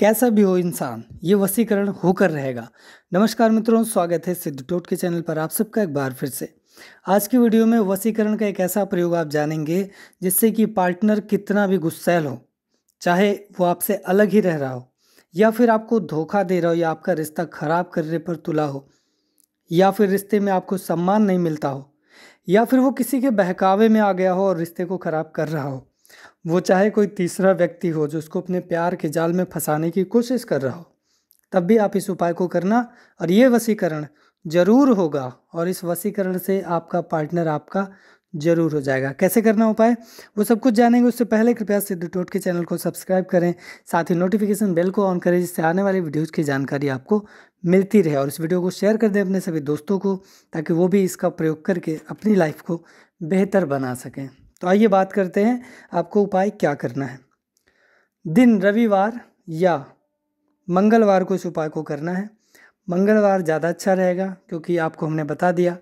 कैसा भी हो इंसान ये वसीकरण होकर रहेगा नमस्कार मित्रों स्वागत है सिद्ध टोट के चैनल पर आप सबका एक बार फिर से आज की वीडियो में वसीकरण का एक ऐसा प्रयोग आप जानेंगे जिससे कि पार्टनर कितना भी गुस्सैल हो चाहे वो आपसे अलग ही रह रहा हो या फिर आपको धोखा दे रहा हो या आपका रिश्ता खराब करने पर तुला हो या फिर रिश्ते में आपको सम्मान नहीं मिलता हो या फिर वो किसी के बहकावे में आ गया हो और रिश्ते को खराब कर रहा हो वो चाहे कोई तीसरा व्यक्ति हो जो उसको अपने प्यार के जाल में फंसाने की कोशिश कर रहा हो तब भी आप इस उपाय को करना और ये वसीकरण जरूर होगा और इस वसीकरण से आपका पार्टनर आपका जरूर हो जाएगा कैसे करना उपाय वो सब कुछ जानेंगे उससे पहले कृपया सिद्ध टोट के चैनल को सब्सक्राइब करें साथ ही नोटिफिकेशन बेल को ऑन करें जिससे आने वाली वीडियोज़ की जानकारी आपको मिलती रहे और इस वीडियो को शेयर कर दें अपने सभी दोस्तों को ताकि वो भी इसका प्रयोग करके अपनी लाइफ को बेहतर बना सकें तो आइए बात करते हैं आपको उपाय क्या करना है दिन रविवार या मंगलवार को इस उपाय को करना है मंगलवार ज़्यादा अच्छा रहेगा क्योंकि आपको हमने बता दिया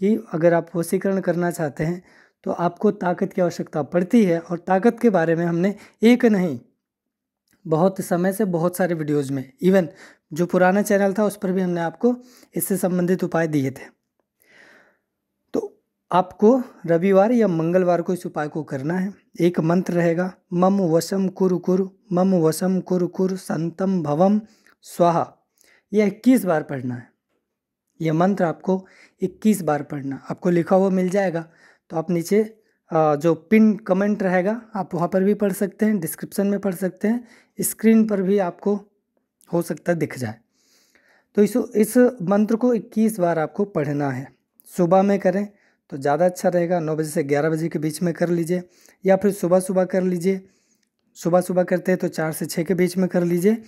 कि अगर आप वशीकरण करना चाहते हैं तो आपको ताकत की आवश्यकता पड़ती है और ताकत के बारे में हमने एक नहीं बहुत समय से बहुत सारे वीडियोज़ में इवन जो पुराना चैनल था उस पर भी हमने आपको इससे संबंधित उपाय दिए थे आपको रविवार या मंगलवार को इस उपाय को करना है एक मंत्र रहेगा मम वसम कुर कुर मम वसम कुर कुर संतम भवम स्वाहा यह इक्कीस बार पढ़ना है यह मंत्र आपको इक्कीस बार पढ़ना आपको लिखा हुआ मिल जाएगा तो आप नीचे जो पिन कमेंट रहेगा आप वहाँ पर भी पढ़ सकते हैं डिस्क्रिप्शन में पढ़ सकते हैं स्क्रीन पर भी आपको हो सकता दिख जाए तो इस इस मंत्र को 21 बार आपको पढ़ना है सुबह में करें तो ज़्यादा अच्छा रहेगा नौ बजे से ग्यारह बजे के बीच में कर लीजिए या फिर सुबह सुबह कर लीजिए सुबह सुबह करते हैं तो चार से छः के बीच में कर लीजिए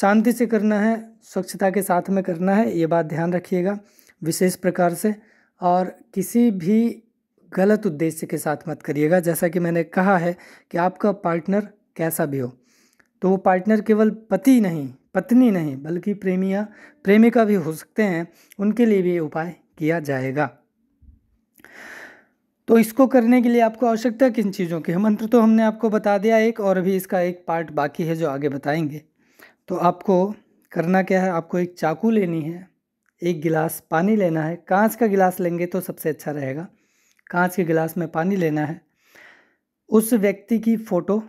शांति से करना है स्वच्छता के साथ में करना है ये बात ध्यान रखिएगा विशेष प्रकार से और किसी भी गलत उद्देश्य के साथ मत करिएगा जैसा कि मैंने कहा है कि आपका पार्टनर कैसा भी हो तो वो पार्टनर केवल पति नहीं पत्नी नहीं बल्कि प्रेमिया प्रेमिका भी हो सकते हैं उनके लिए भी उपाय किया जाएगा तो इसको करने के लिए आपको आवश्यकता किन चीज़ों की मंत्र तो हमने आपको बता दिया एक और अभी इसका एक पार्ट बाकी है जो आगे बताएंगे तो आपको करना क्या है आपको एक चाकू लेनी है एक गिलास पानी लेना है कांच का गिलास लेंगे तो सबसे अच्छा रहेगा कांच के गिलास में पानी लेना है उस व्यक्ति की फ़ोटो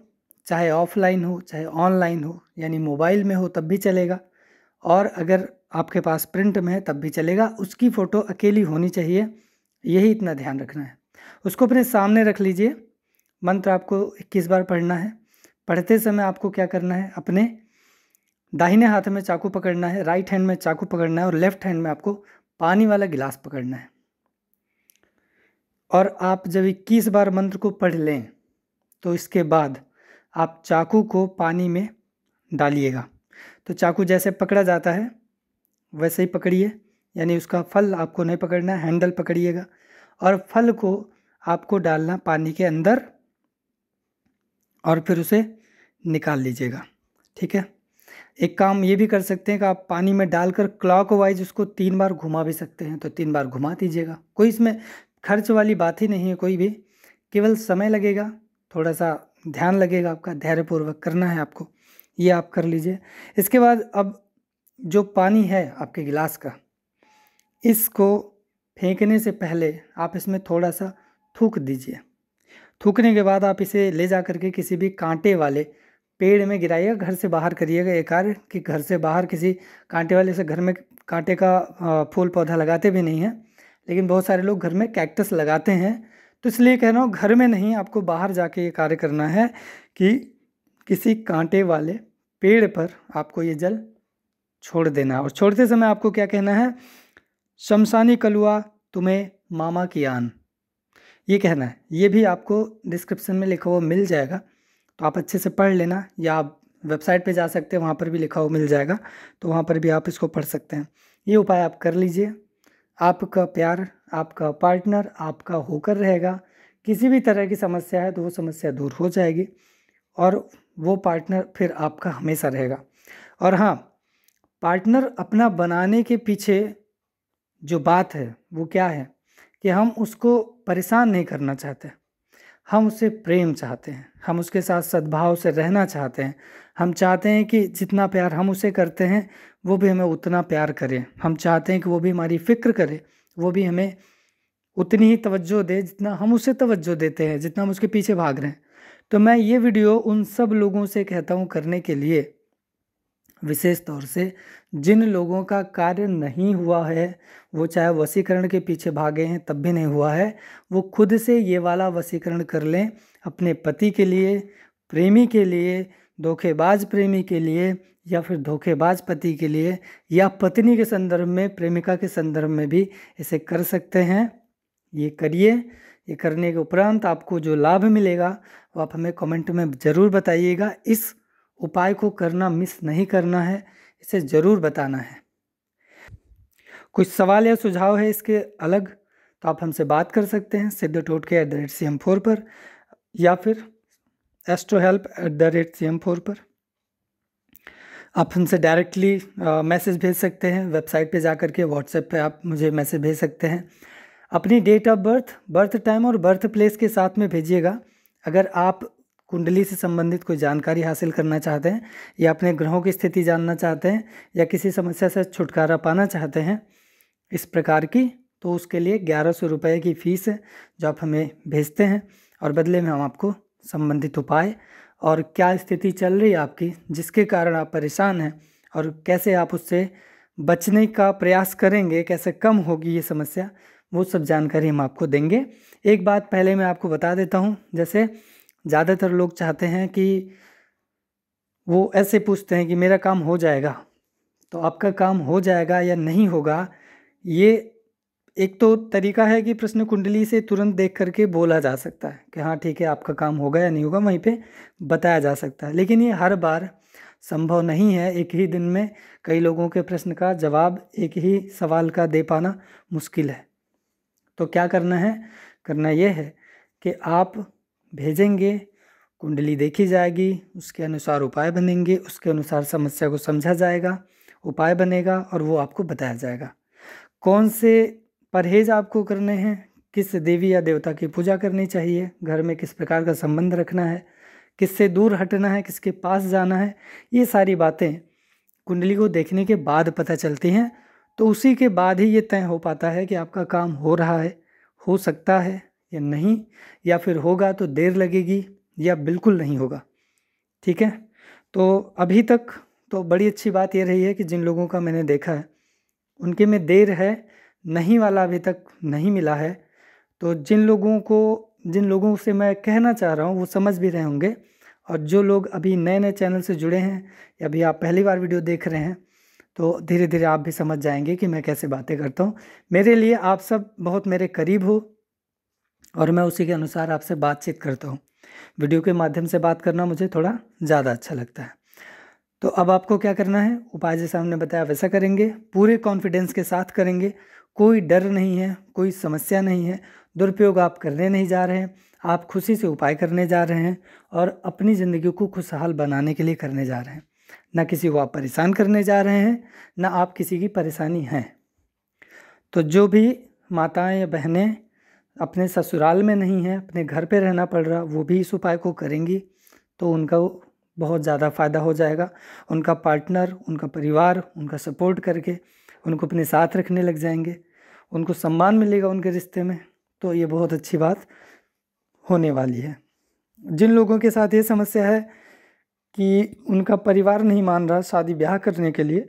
चाहे ऑफलाइन हो चाहे ऑनलाइन हो यानी मोबाइल में हो तब भी चलेगा और अगर आपके पास प्रिंट में है तब भी चलेगा उसकी फ़ोटो अकेली होनी चाहिए यही इतना ध्यान रखना है उसको अपने सामने रख लीजिए मंत्र आपको इक्कीस बार पढ़ना है पढ़ते समय आपको क्या करना है अपने दाहिने हाथ में चाकू पकड़ना है राइट हैंड में चाकू पकड़ना है और लेफ्ट हैंड में आपको पानी वाला गिलास पकड़ना है और आप जब इक्कीस बार मंत्र को पढ़ लें तो इसके बाद आप चाकू को पानी में डालिएगा तो चाकू जैसे पकड़ा जाता है वैसे ही पकड़िए यानी उसका फल आपको नहीं पकड़ना है हैंडल पकड़िएगा और फल को आपको डालना पानी के अंदर और फिर उसे निकाल लीजिएगा ठीक है एक काम ये भी कर सकते हैं कि आप पानी में डालकर क्लॉक वाइज उसको तीन बार घुमा भी सकते हैं तो तीन बार घुमा दीजिएगा कोई इसमें खर्च वाली बात ही नहीं है कोई भी केवल समय लगेगा थोड़ा सा ध्यान लगेगा आपका धैर्यपूर्वक करना है आपको ये आप कर लीजिए इसके बाद अब जो पानी है आपके गिलास का इसको फेंकने से पहले आप इसमें थोड़ा सा थूक दीजिए थूकने के बाद आप इसे ले जा करके किसी भी कांटे वाले पेड़ में गिराइएगा घर से बाहर करिएगा ये कार्य कि घर से बाहर किसी कांटे वाले से घर में कांटे का फूल पौधा लगाते भी नहीं हैं लेकिन बहुत सारे लोग घर में कैक्टस लगाते हैं तो इसलिए कह रहा हूँ घर में नहीं आपको बाहर जाके ये कार्य करना है कि किसी कांटे वाले पेड़ पर आपको ये जल छोड़ देना और छोड़ते समय आपको क्या कहना है शमशानी कलुआ तुम्हें मामा की आन ये कहना है ये भी आपको डिस्क्रिप्शन में लिखा हुआ मिल जाएगा तो आप अच्छे से पढ़ लेना या आप वेबसाइट पे जा सकते हैं वहाँ पर भी लिखा हुआ मिल जाएगा तो वहाँ पर भी आप इसको पढ़ सकते हैं ये उपाय आप कर लीजिए आपका प्यार आपका पार्टनर आपका होकर रहेगा किसी भी तरह की समस्या है तो वो समस्या दूर हो जाएगी और वो पार्टनर फिर आपका हमेशा रहेगा और हाँ पार्टनर अपना बनाने के पीछे जो बात है वो क्या है कि हम उसको परेशान नहीं करना चाहते हम उससे प्रेम चाहते हैं हम उसके साथ सद्भाव से रहना चाहते हैं हम चाहते हैं कि जितना प्यार हम उसे करते हैं वो भी हमें उतना प्यार करे हम चाहते हैं कि वो भी हमारी फ़िक्र करे वो भी हमें उतनी ही तवज्जो दे जितना हम उसे तवज्जो देते हैं जितना हम उसके पीछे भाग रहे हैं तो मैं ये वीडियो उन सब लोगों से कहता हूँ करने के लिए विशेष तौर से जिन लोगों का कार्य नहीं हुआ है वो चाहे वसीकरण के पीछे भागे हैं तब भी नहीं हुआ है वो खुद से ये वाला वसीकरण कर लें अपने पति के लिए प्रेमी के लिए धोखेबाज प्रेमी के लिए या फिर धोखेबाज पति के लिए या पत्नी के संदर्भ में प्रेमिका के संदर्भ में भी इसे कर सकते हैं ये करिए ये करने के उपरांत आपको जो लाभ मिलेगा वो आप हमें कमेंट में ज़रूर बताइएगा इस उपाय को करना मिस नहीं करना है इसे ज़रूर बताना है कुछ सवाल या सुझाव है इसके अलग तो आप हमसे बात कर सकते हैं सिद्ध टोट के at the rate C M four पर या फिर astro help at the rate C M four पर आप हमसे डायरेक्टली मैसेज भेज सकते हैं वेबसाइट पे जाकर के व्हाट्सएप पे आप मुझे मैसेज भेज सकते हैं अपनी date of birth birth time और बर्थ प्लेस के साथ में भेजिएगा अगर आप कुंडली से संबंधित कोई जानकारी हासिल करना चाहते हैं या अपने ग्रहों की स्थिति जानना चाहते हैं या किसी समस्या से छुटकारा पाना चाहते हैं इस प्रकार की तो उसके लिए ग्यारह सौ रुपये की फ़ीस है जो आप हमें भेजते हैं और बदले में हम आपको संबंधित उपाय और क्या स्थिति चल रही है आपकी जिसके कारण आप परेशान हैं और कैसे आप उससे बचने का प्रयास करेंगे कैसे कम होगी ये समस्या वो सब जानकारी हम आपको देंगे एक बात पहले मैं आपको बता देता हूँ जैसे ज़्यादातर लोग चाहते हैं कि वो ऐसे पूछते हैं कि मेरा काम हो जाएगा तो आपका काम हो जाएगा या नहीं होगा ये एक तो तरीका है कि प्रश्न कुंडली से तुरंत देख करके बोला जा सकता है कि हाँ ठीक है आपका काम होगा या नहीं होगा वहीं पे बताया जा सकता है लेकिन ये हर बार संभव नहीं है एक ही दिन में कई लोगों के प्रश्न का जवाब एक ही सवाल का दे पाना मुश्किल है तो क्या करना है करना यह है कि आप भेजेंगे कुंडली देखी जाएगी उसके अनुसार उपाय बनेंगे उसके अनुसार समस्या को समझा जाएगा उपाय बनेगा और वो आपको बताया जाएगा कौन से परहेज आपको करने हैं किस देवी या देवता की पूजा करनी चाहिए घर में किस प्रकार का संबंध रखना है किससे दूर हटना है किसके पास जाना है ये सारी बातें कुंडली को देखने के बाद पता चलती हैं तो उसी के बाद ही ये तय हो पाता है कि आपका काम हो रहा है हो सकता है या नहीं या फिर होगा तो देर लगेगी या बिल्कुल नहीं होगा ठीक है तो अभी तक तो बड़ी अच्छी बात यह रही है कि जिन लोगों का मैंने देखा है उनके में देर है नहीं वाला अभी तक नहीं मिला है तो जिन लोगों को जिन लोगों से मैं कहना चाह रहा हूँ वो समझ भी रहे होंगे और जो लोग अभी नए नए चैनल से जुड़े हैं या अभी आप पहली बार वीडियो देख रहे हैं तो धीरे धीरे आप भी समझ जाएंगे कि मैं कैसे बातें करता हूँ मेरे लिए आप सब बहुत मेरे करीब हो और मैं उसी के अनुसार आपसे बातचीत करता हूँ वीडियो के माध्यम से बात करना मुझे थोड़ा ज़्यादा अच्छा लगता है तो अब आपको क्या करना है उपाय जैसा हमने बताया वैसा करेंगे पूरे कॉन्फिडेंस के साथ करेंगे कोई डर नहीं है कोई समस्या नहीं है दुरुपयोग आप करने नहीं जा रहे हैं आप खुशी से उपाय करने जा रहे हैं और अपनी ज़िंदगी को खुशहाल बनाने के लिए करने जा रहे हैं ना किसी को आप परेशान करने जा रहे हैं ना आप किसी की परेशानी हैं तो जो भी माताएं या बहनें अपने ससुराल में नहीं है अपने घर पे रहना पड़ रहा वो भी इस उपाय को करेंगी तो उनका बहुत ज़्यादा फ़ायदा हो जाएगा उनका पार्टनर उनका परिवार उनका सपोर्ट करके उनको अपने साथ रखने लग जाएंगे उनको सम्मान मिलेगा उनके रिश्ते में तो ये बहुत अच्छी बात होने वाली है जिन लोगों के साथ ये समस्या है कि उनका परिवार नहीं मान रहा शादी ब्याह करने के लिए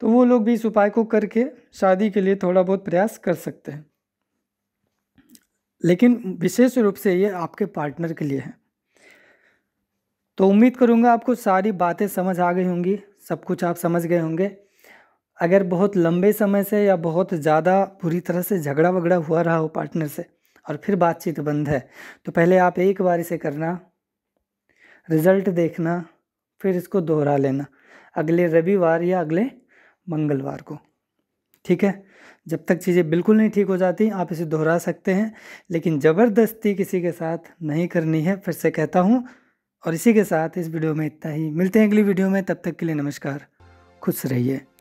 तो वो लोग भी इस उपाय को करके शादी के लिए थोड़ा बहुत प्रयास कर सकते हैं लेकिन विशेष रूप से ये आपके पार्टनर के लिए है तो उम्मीद करूँगा आपको सारी बातें समझ आ गई होंगी सब कुछ आप समझ गए होंगे अगर बहुत लंबे समय से या बहुत ज़्यादा बुरी तरह से झगड़ा वगड़ा हुआ रहा हो पार्टनर से और फिर बातचीत बंद है तो पहले आप एक बार इसे करना रिज़ल्ट देखना फिर इसको दोहरा लेना अगले रविवार या अगले मंगलवार को ठीक है जब तक चीज़ें बिल्कुल नहीं ठीक हो जाती आप इसे दोहरा सकते हैं लेकिन ज़बरदस्ती किसी के साथ नहीं करनी है फिर से कहता हूँ और इसी के साथ इस वीडियो में इतना ही मिलते हैं अगली वीडियो में तब तक के लिए नमस्कार खुश रहिए